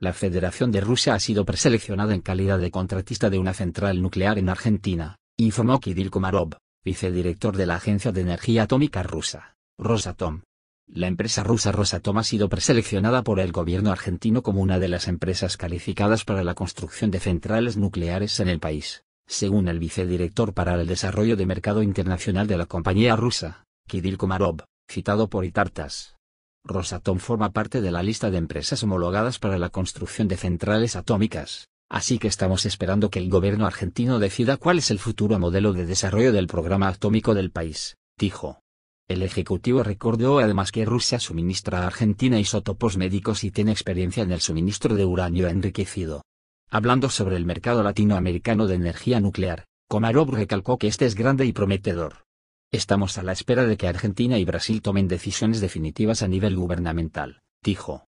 la Federación de Rusia ha sido preseleccionada en calidad de contratista de una central nuclear en Argentina, informó Kirill Komarov, vicedirector de la Agencia de Energía Atómica rusa, Rosatom. La empresa rusa Rosatom ha sido preseleccionada por el gobierno argentino como una de las empresas calificadas para la construcción de centrales nucleares en el país, según el vicedirector para el desarrollo de mercado internacional de la compañía rusa, Kirill Komarov, citado por Itartas. Rosatom forma parte de la lista de empresas homologadas para la construcción de centrales atómicas, así que estamos esperando que el gobierno argentino decida cuál es el futuro modelo de desarrollo del programa atómico del país, dijo. El Ejecutivo recordó además que Rusia suministra a Argentina isótopos médicos y tiene experiencia en el suministro de uranio enriquecido. Hablando sobre el mercado latinoamericano de energía nuclear, Komarov recalcó que este es grande y prometedor. Estamos a la espera de que Argentina y Brasil tomen decisiones definitivas a nivel gubernamental, dijo.